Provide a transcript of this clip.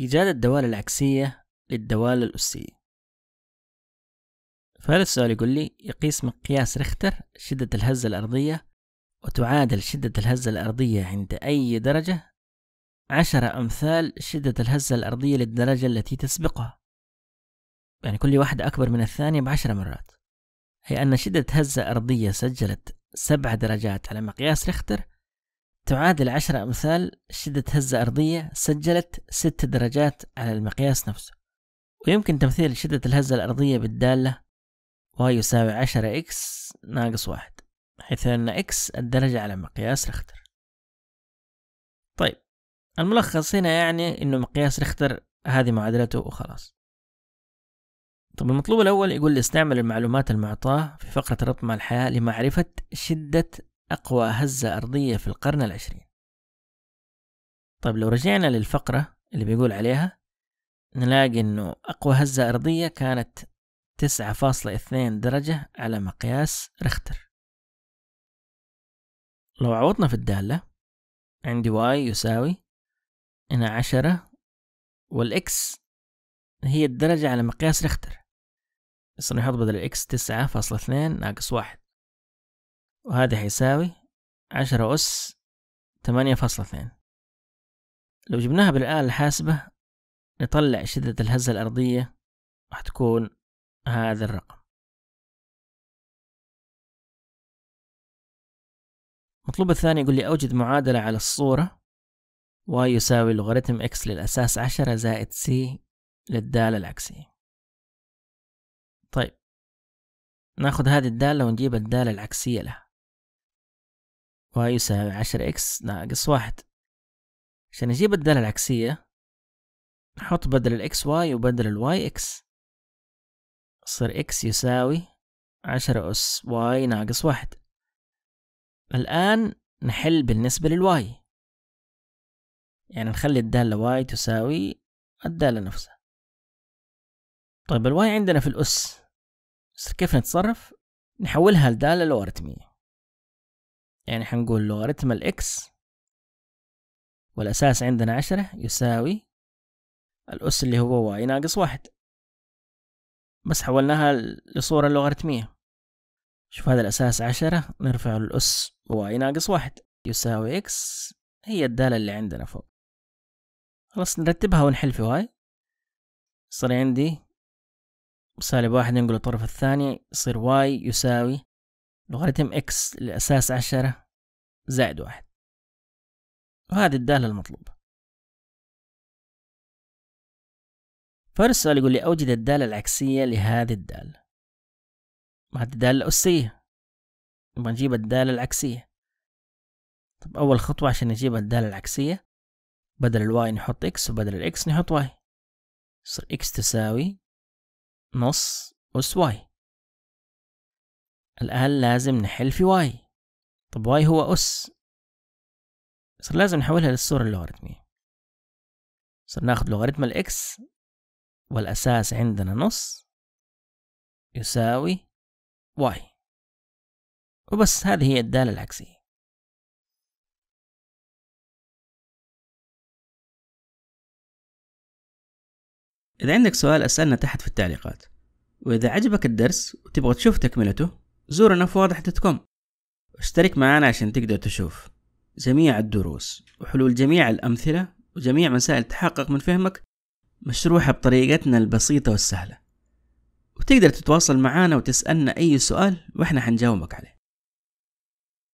إيجاد الدوالة العكسية للدوالة الأسية فهذا السؤال يقول لي يقيس مقياس ريختر شدة الهزة الأرضية وتعادل شدة الهزة الأرضية عند أي درجة عشرة أمثال شدة الهزة الأرضية للدرجة التي تسبقها يعني كل واحدة أكبر من الثانية بعشرة مرات أي أن شدة هزة أرضية سجلت سبع درجات على مقياس ريختر تعادل عشرة أمثال شدة هزة أرضية سجلت ست درجات على المقياس نفسه ويمكن تمثيل شدة الهزة الأرضية بالدالة y يساوي عشرة x ناقص واحد حيث أن x الدرجة على مقياس رختر طيب الملخص هنا يعني أنه مقياس رختر هذه معادلته وخلاص طب المطلوب الأول يقول لي استعمل المعلومات المعطاة في فقرة ربط مع الحياة لمعرفة شدة أقوى هزة أرضية في القرن العشرين طيب لو رجعنا للفقرة اللي بيقول عليها نلاقي أنه أقوى هزة أرضية كانت تسعة فاصلة اثنين درجة على مقياس ريختر لو عوضنا في الدالة عندي واي يساوي هنا عشرة والإكس هي الدرجة على مقياس ريختر بس نحط بدل الإكس تسعة فاصلة اثنين ناقص واحد وهذا حيساوي عشرة أس ثمانية فاصلة اثنين لو جبناها بالآلة الحاسبة نطلع شدة الهزة الأرضية راح تكون هذا الرقم المطلوب الثاني يقول لي أوجد معادلة على الصورة y يساوي لوغاريتم x للأساس عشرة زائد c للدالة العكسية طيب ناخد هذه الدالة ونجيب الدالة العكسية لها واي يساوي عشرة اكس ناقص واحد عشان نجيب الدالة العكسية نحط بدل الاكس واي وبدل الواي اكس يصير اكس يساوي عشرة أس واي ناقص واحد الآن نحل بالنسبة للواي يعني نخلي الدالة واي تساوي الدالة نفسها طيب الواي عندنا في الأس كيف نتصرف؟ نحولها لدالة لوغاريتمية يعني حنقول لوغاريتم الإكس والأساس عندنا عشرة يساوي الأس اللي هو واي ناقص واحد بس حولناها لصورة لوغاريتمية شوف هذا الأساس عشرة نرفع الأس واي ناقص واحد يساوي إكس هي الدالة اللي عندنا فوق خلاص نرتبها ونحل في واي صار عندي سالب واحد ننقله الطرف الثاني يصير واي يساوي لوغاريتم إكس لأساس عشرة زائد واحد وهذه الدالة المطلوبة فهذا السؤال يقول لي أوجد الدالة العكسية لهذه الدالة ما هذه الدالة الأسية نبغى نجيب الدالة العكسية طب أول خطوة عشان نجيب الدالة العكسية بدل الواي نحط إكس وبدل الإكس نحط واي يصير إكس تساوي نص أس واي الآن لازم نحل في واي طب واي هو أس صار لازم نحولها للصورة اللوغاريتمية صار ناخد لوغاريتم الإكس والأساس عندنا نص يساوي واي وبس هذه هي الدالة العكسية إذا عندك سؤال أسألنا تحت في التعليقات وإذا عجبك الدرس وتبغى تشوف تكملته زورنا في واضح دوت كوم واشترك معنا عشان تقدر تشوف جميع الدروس وحلول جميع الأمثلة وجميع مسائل تحقق من فهمك مشروحة بطريقتنا البسيطة والسهلة وتقدر تتواصل معنا وتسألنا أي سؤال وإحنا حنجاوبك عليه